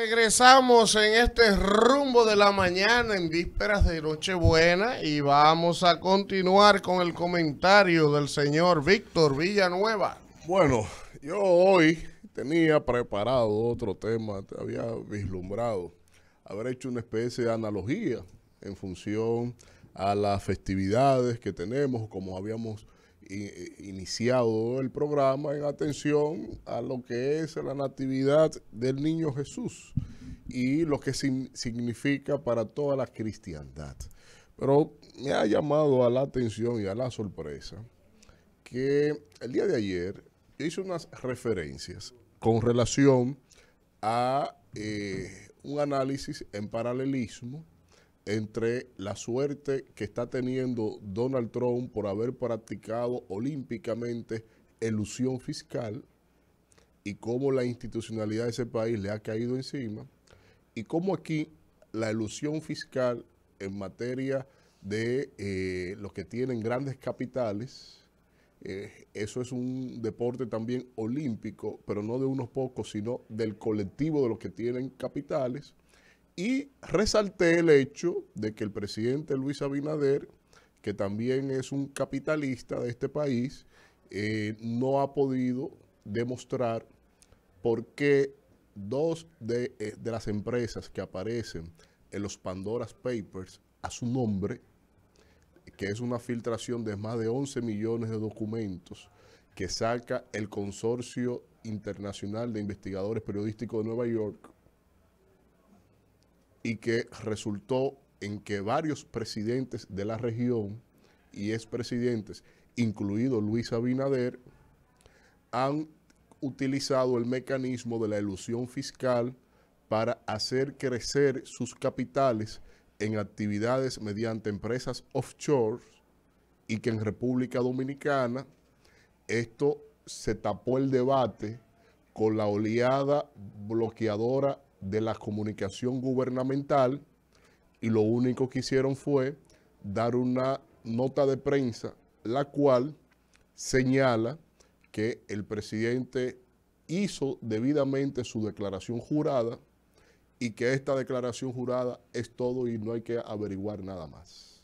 Regresamos en este rumbo de la mañana en vísperas de Nochebuena y vamos a continuar con el comentario del señor Víctor Villanueva. Bueno, yo hoy tenía preparado otro tema, te había vislumbrado, haber hecho una especie de analogía en función a las festividades que tenemos, como habíamos iniciado el programa en atención a lo que es la natividad del niño Jesús y lo que significa para toda la cristiandad. Pero me ha llamado a la atención y a la sorpresa que el día de ayer hice unas referencias con relación a eh, un análisis en paralelismo entre la suerte que está teniendo Donald Trump por haber practicado olímpicamente elusión fiscal y cómo la institucionalidad de ese país le ha caído encima y cómo aquí la elusión fiscal en materia de eh, los que tienen grandes capitales, eh, eso es un deporte también olímpico, pero no de unos pocos, sino del colectivo de los que tienen capitales, y resalté el hecho de que el presidente Luis Abinader, que también es un capitalista de este país, eh, no ha podido demostrar por qué dos de, eh, de las empresas que aparecen en los Pandora's Papers a su nombre, que es una filtración de más de 11 millones de documentos que saca el Consorcio Internacional de Investigadores Periodísticos de Nueva York, y que resultó en que varios presidentes de la región y expresidentes, incluido Luis Abinader, han utilizado el mecanismo de la ilusión fiscal para hacer crecer sus capitales en actividades mediante empresas offshore y que en República Dominicana esto se tapó el debate con la oleada bloqueadora de la comunicación gubernamental y lo único que hicieron fue dar una nota de prensa, la cual señala que el presidente hizo debidamente su declaración jurada y que esta declaración jurada es todo y no hay que averiguar nada más.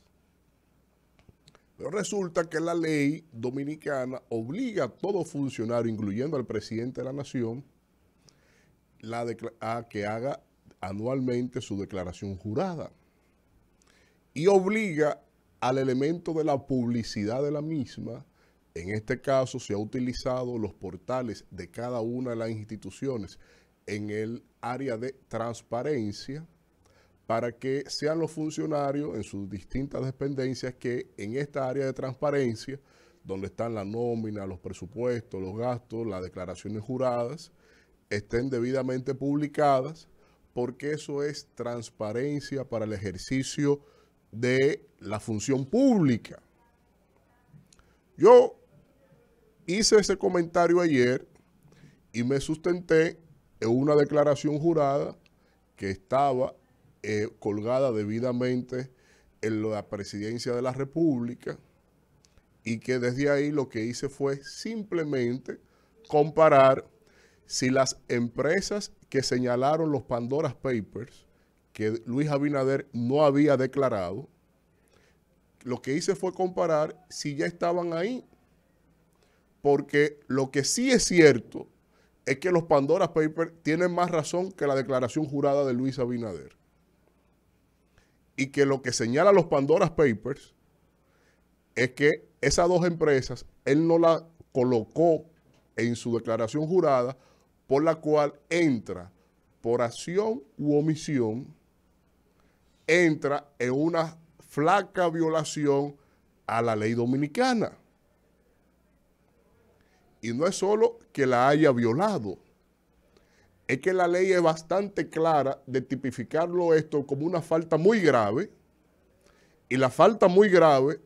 Pero resulta que la ley dominicana obliga a todo funcionario, incluyendo al presidente de la nación, que haga anualmente su declaración jurada y obliga al elemento de la publicidad de la misma. En este caso se ha utilizado los portales de cada una de las instituciones en el área de transparencia para que sean los funcionarios en sus distintas dependencias que en esta área de transparencia, donde están la nómina, los presupuestos, los gastos, las declaraciones juradas, estén debidamente publicadas, porque eso es transparencia para el ejercicio de la función pública. Yo hice ese comentario ayer y me sustenté en una declaración jurada que estaba eh, colgada debidamente en la presidencia de la República y que desde ahí lo que hice fue simplemente comparar si las empresas que señalaron los Pandora Papers, que Luis Abinader no había declarado, lo que hice fue comparar si ya estaban ahí. Porque lo que sí es cierto es que los Pandora Papers tienen más razón que la declaración jurada de Luis Abinader. Y que lo que señala los Pandora Papers es que esas dos empresas, él no la colocó en su declaración jurada por la cual entra por acción u omisión, entra en una flaca violación a la ley dominicana. Y no es solo que la haya violado, es que la ley es bastante clara de tipificarlo esto como una falta muy grave, y la falta muy grave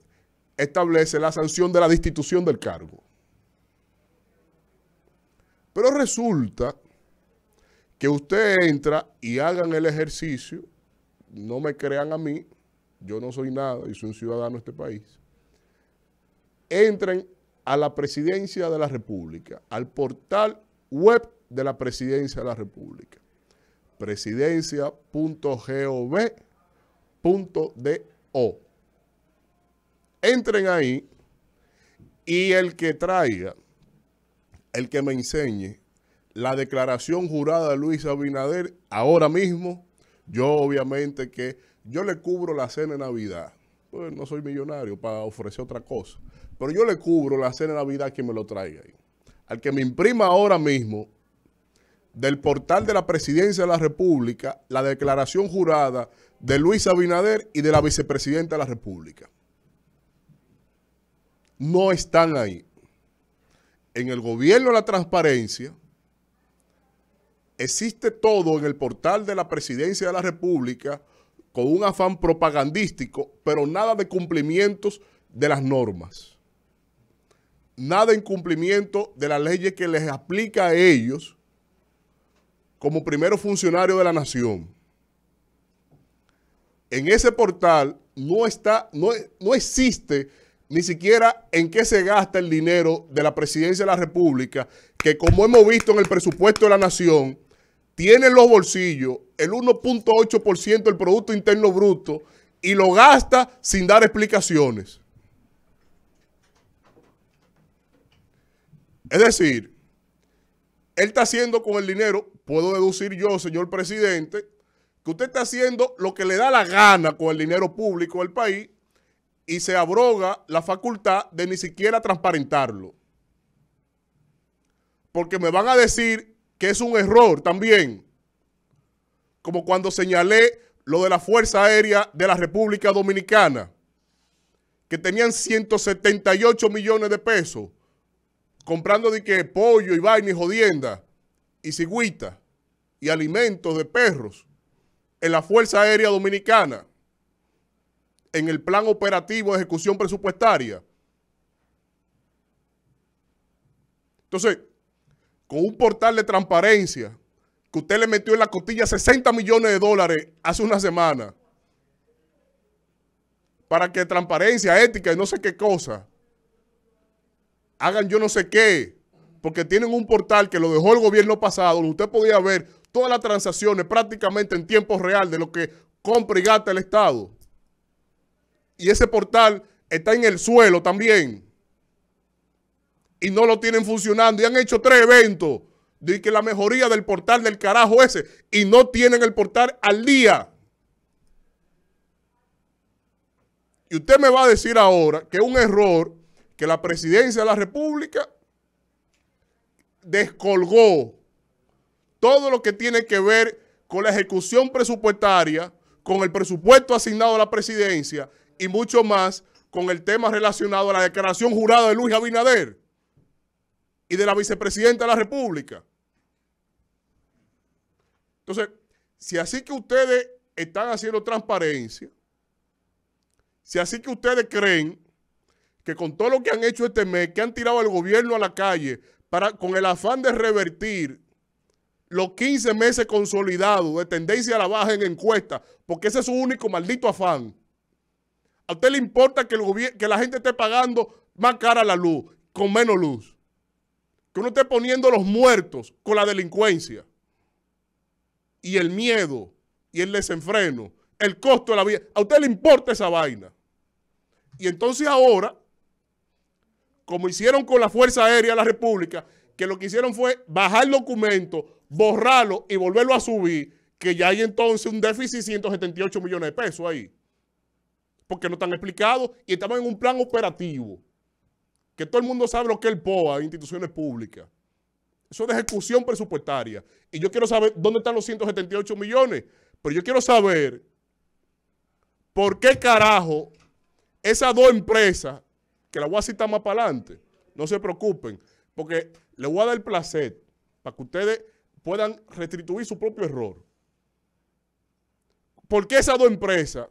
establece la sanción de la destitución del cargo. Pero resulta que usted entra y hagan el ejercicio, no me crean a mí, yo no soy nada y soy un ciudadano de este país, entren a la presidencia de la República, al portal web de la presidencia de la República, presidencia.gov.do. Entren ahí y el que traiga el que me enseñe la declaración jurada de Luis Abinader ahora mismo, yo obviamente que yo le cubro la cena de Navidad. Pues no soy millonario para ofrecer otra cosa. Pero yo le cubro la cena de Navidad que me lo traiga ahí. Al que me imprima ahora mismo del portal de la Presidencia de la República la declaración jurada de Luis Abinader y de la Vicepresidenta de la República. No están ahí en el gobierno la transparencia, existe todo en el portal de la presidencia de la República con un afán propagandístico, pero nada de cumplimientos de las normas. Nada en cumplimiento de las leyes que les aplica a ellos como primeros funcionarios de la nación. En ese portal no, está, no, no existe ni siquiera en qué se gasta el dinero de la presidencia de la República, que como hemos visto en el presupuesto de la nación, tiene en los bolsillos el 1.8% del Producto Interno Bruto y lo gasta sin dar explicaciones. Es decir, él está haciendo con el dinero, puedo deducir yo, señor presidente, que usted está haciendo lo que le da la gana con el dinero público del país y se abroga la facultad de ni siquiera transparentarlo. Porque me van a decir que es un error también. Como cuando señalé lo de la Fuerza Aérea de la República Dominicana, que tenían 178 millones de pesos comprando de que pollo y vaina y jodienda y cigüita y alimentos de perros en la Fuerza Aérea Dominicana en el plan operativo de ejecución presupuestaria. Entonces, con un portal de transparencia que usted le metió en la costilla 60 millones de dólares hace una semana para que transparencia, ética y no sé qué cosa hagan yo no sé qué, porque tienen un portal que lo dejó el gobierno pasado, donde usted podía ver todas las transacciones prácticamente en tiempo real de lo que compra y gasta el Estado y ese portal está en el suelo también. Y no lo tienen funcionando. Y han hecho tres eventos de que la mejoría del portal del carajo ese. Y no tienen el portal al día. Y usted me va a decir ahora que es un error que la presidencia de la República descolgó todo lo que tiene que ver con la ejecución presupuestaria, con el presupuesto asignado a la presidencia y mucho más con el tema relacionado a la declaración jurada de Luis Abinader y de la vicepresidenta de la República. Entonces, si así que ustedes están haciendo transparencia, si así que ustedes creen que con todo lo que han hecho este mes, que han tirado al gobierno a la calle para, con el afán de revertir los 15 meses consolidados de tendencia a la baja en encuestas, porque ese es su único maldito afán. ¿A usted le importa que, la gente esté pagando más cara la luz, con menos luz? Que uno esté poniendo los muertos con la delincuencia y el miedo y el desenfreno, el costo de la vida. ¿A usted le importa esa vaina? Y entonces ahora, como hicieron con la Fuerza Aérea de la República, que lo que hicieron fue bajar el documento, borrarlo y volverlo a subir, que ya hay entonces un déficit de 178 millones de pesos ahí porque no están explicados y estamos en un plan operativo. Que todo el mundo sabe lo que es el POA, instituciones públicas. Eso es de ejecución presupuestaria. Y yo quiero saber dónde están los 178 millones. Pero yo quiero saber por qué carajo esas dos empresas, que las voy a citar más para adelante, no se preocupen, porque le voy a dar el placer para que ustedes puedan restituir su propio error. ¿Por qué esas dos empresas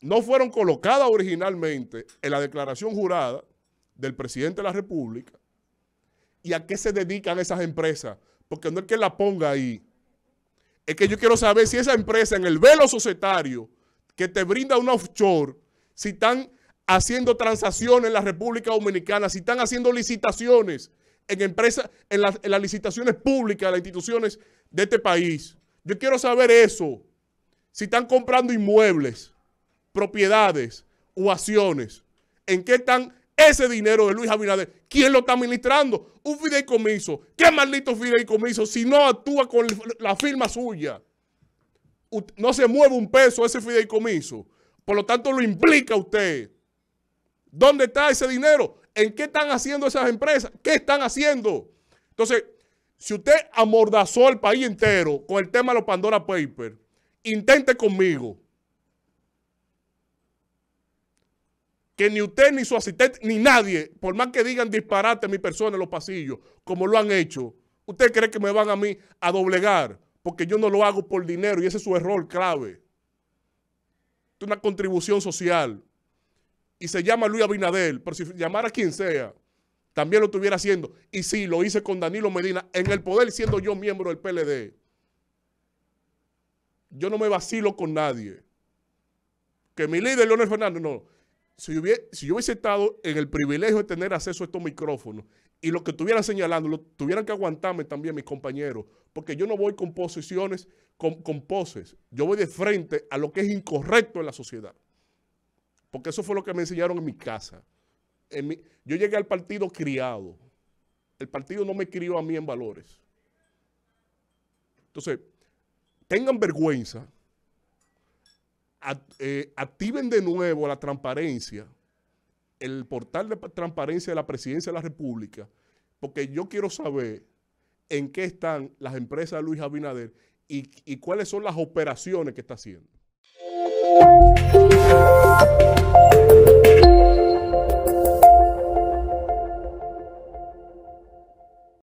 no fueron colocadas originalmente en la declaración jurada del presidente de la República y a qué se dedican esas empresas. Porque no es que la ponga ahí. Es que yo quiero saber si esa empresa en el velo societario que te brinda un offshore, si están haciendo transacciones en la República Dominicana, si están haciendo licitaciones en empresas, en las licitaciones públicas de las instituciones de este país. Yo quiero saber eso. Si están comprando inmuebles propiedades o acciones. ¿En qué están ese dinero de Luis Abinader? ¿Quién lo está administrando? Un fideicomiso. ¿Qué maldito fideicomiso si no actúa con la firma suya? No se mueve un peso ese fideicomiso. Por lo tanto, lo implica usted. ¿Dónde está ese dinero? ¿En qué están haciendo esas empresas? ¿Qué están haciendo? Entonces, si usted amordazó el país entero con el tema de los Pandora Papers, intente conmigo. que ni usted, ni su asistente, ni nadie, por más que digan disparate a mi persona en los pasillos, como lo han hecho, usted cree que me van a mí a doblegar, porque yo no lo hago por dinero y ese es su error clave. Es una contribución social. Y se llama Luis Abinadel, pero si llamara a quien sea, también lo estuviera haciendo. Y sí, lo hice con Danilo Medina en el poder, siendo yo miembro del PLD. Yo no me vacilo con nadie. Que mi líder, Leonel Fernández, no si yo, hubiese, si yo estado en el privilegio de tener acceso a estos micrófonos y lo que estuvieran señalando, lo tuvieran que aguantarme también mis compañeros, porque yo no voy con posiciones, con, poses, yo voy de frente a lo que es incorrecto en la sociedad. Porque eso fue lo que me enseñaron en mi casa. En mi, yo llegué al partido criado. El partido no me crió a mí en valores. Entonces, tengan vergüenza eh, activen de nuevo la transparencia, el portal de transparencia de la Presidencia de la República, porque yo quiero saber en qué están las empresas de Luis Abinader y cuáles son las operaciones que está haciendo.